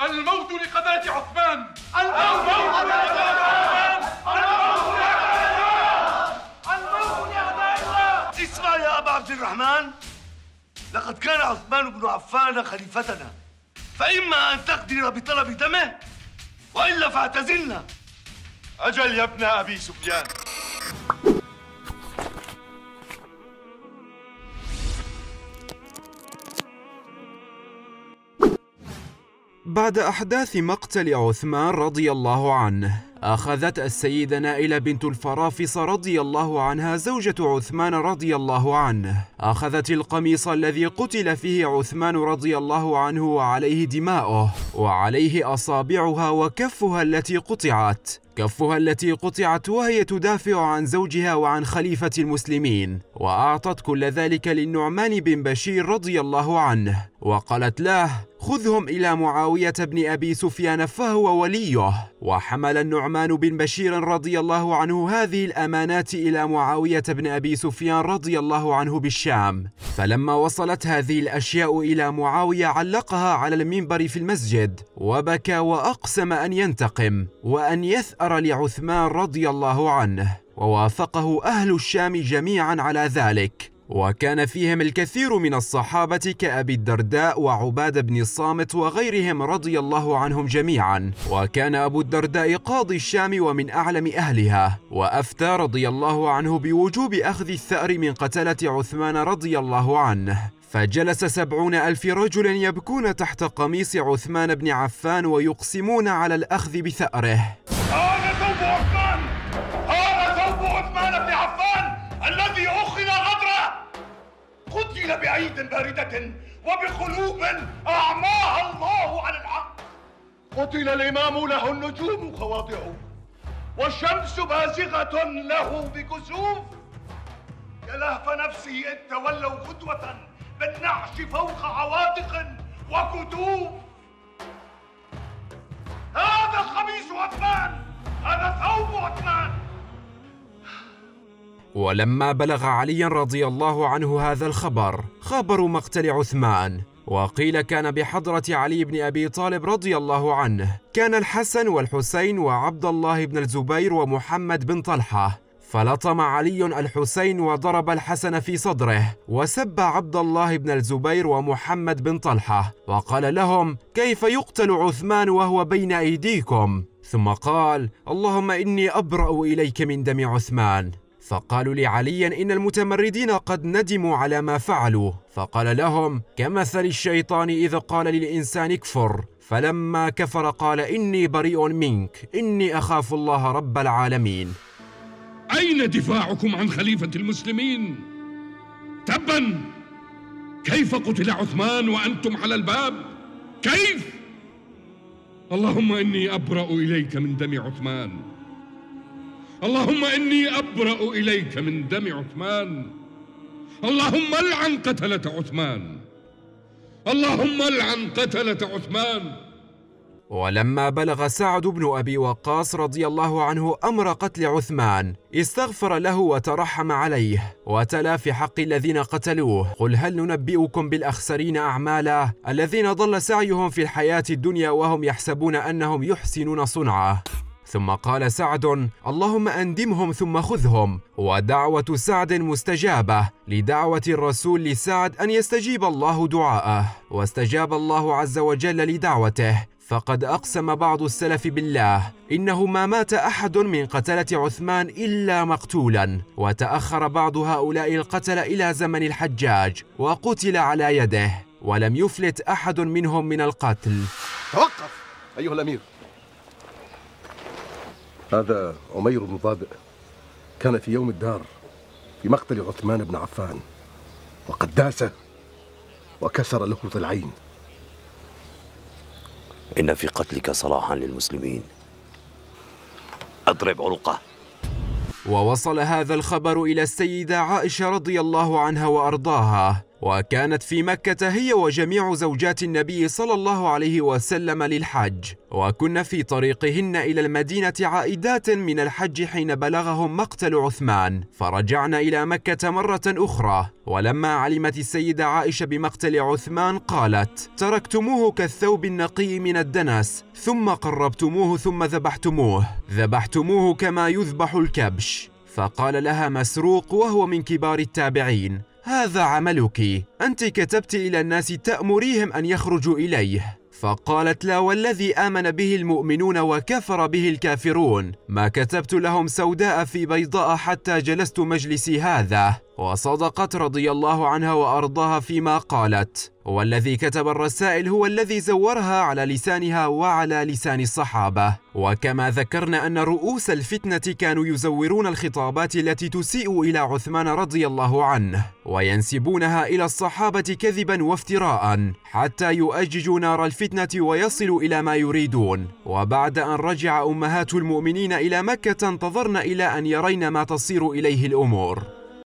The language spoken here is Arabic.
الموت لقذاة عثمان الموت لقذاة عثمان الموت لقذاة الموت الله اسمع يا أبا عبد الرحمن لقد كان عثمان بن عفان خليفتنا فإما أن تقدر بطلب دمه وإلا فاعتزلنا أجل يا ابن أبي سفيان بعد أحداث مقتل عثمان رضي الله عنه أخذت السيدة نائلة بنت الفرافص رضي الله عنها زوجة عثمان رضي الله عنه أخذت القميص الذي قتل فيه عثمان رضي الله عنه وعليه دماؤه وعليه أصابعها وكفها التي قطعت كفها التي قطعت وهي تدافع عن زوجها وعن خليفة المسلمين وأعطت كل ذلك للنعمان بن بشير رضي الله عنه وقالت له خذهم إلى معاوية بن أبي سفيان فهو وليه وحمل النعمان بن بشير رضي الله عنه هذه الأمانات إلى معاوية بن أبي سفيان رضي الله عنه بالشام فلما وصلت هذه الأشياء إلى معاوية علقها على المنبر في المسجد خالد وبكى واقسم ان ينتقم وان يثار لعثمان رضي الله عنه ووافقه اهل الشام جميعا على ذلك وكان فيهم الكثير من الصحابة كأبي الدرداء وعباد بن الصامت وغيرهم رضي الله عنهم جميعا وكان أبو الدرداء قاضي الشام ومن أعلم أهلها وأفتى رضي الله عنه بوجوب أخذ الثأر من قتلة عثمان رضي الله عنه فجلس سبعون ألف رجل يبكون تحت قميص عثمان بن عفان ويقسمون على الأخذ بثأره هذا ثوب عثمان هذا ثوب عثمان بن عفان الذي أخذ غدره قتل بعيد باردة وبقلوب أعماها الله عن الحق قتل الإمام له النجوم خواضع والشمس بازغة له بكسوف لهف نفسي إذ تولوا غدوة بالنعش فوق عواتق وكتوب هذا خميس عثمان هذا ثوب عثمان ولما بلغ علي رضي الله عنه هذا الخبر خبر مقتل عثمان وقيل كان بحضرة علي بن أبي طالب رضي الله عنه كان الحسن والحسين وعبد الله بن الزبير ومحمد بن طلحة فلطم علي الحسين وضرب الحسن في صدره وسب عبد الله بن الزبير ومحمد بن طلحة وقال لهم كيف يقتل عثمان وهو بين أيديكم ثم قال اللهم إني أبرأ إليك من دم عثمان فقالوا لعلي إن المتمردين قد ندموا على ما فعلوا فقال لهم كمثل الشيطان إذا قال للإنسان اكفر فلما كفر قال إني بريء منك إني أخاف الله رب العالمين أين دفاعكم عن خليفة المسلمين؟ تبا كيف قتل عثمان وأنتم على الباب؟ كيف؟ اللهم إني أبرأ إليك من دم عثمان اللهم إني أبرأ إليك من دم عثمان اللهم العن قتلة عثمان اللهم العن قتلة عثمان ولما بلغ سعد بن أبي وقاص رضي الله عنه أمر قتل عثمان استغفر له وترحم عليه وتلا في حق الذين قتلوه قل هل ننبئكم بالأخسرين أعمالا الذين ضل سعيهم في الحياة الدنيا وهم يحسبون أنهم يحسنون صنعه ثم قال سعد اللهم أندمهم ثم خذهم ودعوة سعد مستجابة لدعوة الرسول لسعد أن يستجيب الله دعاءه واستجاب الله عز وجل لدعوته فقد أقسم بعض السلف بالله إنه ما مات أحد من قتلة عثمان إلا مقتولا وتأخر بعض هؤلاء القتل إلى زمن الحجاج وقتل على يده ولم يفلت أحد منهم من القتل توقف أيها الأمير هذا عمير بن ضابئ كان في يوم الدار في مقتل عثمان بن عفان وقد داسه وكسر له ضلعين إن في قتلك صلاحا للمسلمين أضرب عرقه ووصل هذا الخبر إلى السيدة عائشة رضي الله عنها وأرضاها وكانت في مكة هي وجميع زوجات النبي صلى الله عليه وسلم للحج وكن في طريقهن إلى المدينة عائدات من الحج حين بلغهم مقتل عثمان فرجعن إلى مكة مرة أخرى ولما علمت السيدة عائشة بمقتل عثمان قالت تركتموه كالثوب النقي من الدنس ثم قربتموه ثم ذبحتموه ذبحتموه كما يذبح الكبش فقال لها مسروق وهو من كبار التابعين هذا عملك أنت كتبت إلى الناس تأمريهم أن يخرجوا إليه فقالت لا والذي آمن به المؤمنون وكفر به الكافرون ما كتبت لهم سوداء في بيضاء حتى جلست مجلسي هذا وصدقت رضي الله عنها وأرضاها فيما قالت والذي كتب الرسائل هو الذي زورها على لسانها وعلى لسان الصحابة وكما ذكرنا أن رؤوس الفتنة كانوا يزورون الخطابات التي تسيء إلى عثمان رضي الله عنه وينسبونها إلى الصحابة كذبا وافتراء حتى يؤججوا نار الفتنة ويصلوا إلى ما يريدون وبعد أن رجع أمهات المؤمنين إلى مكة انتظرن إلى أن يرين ما تصير إليه الأمور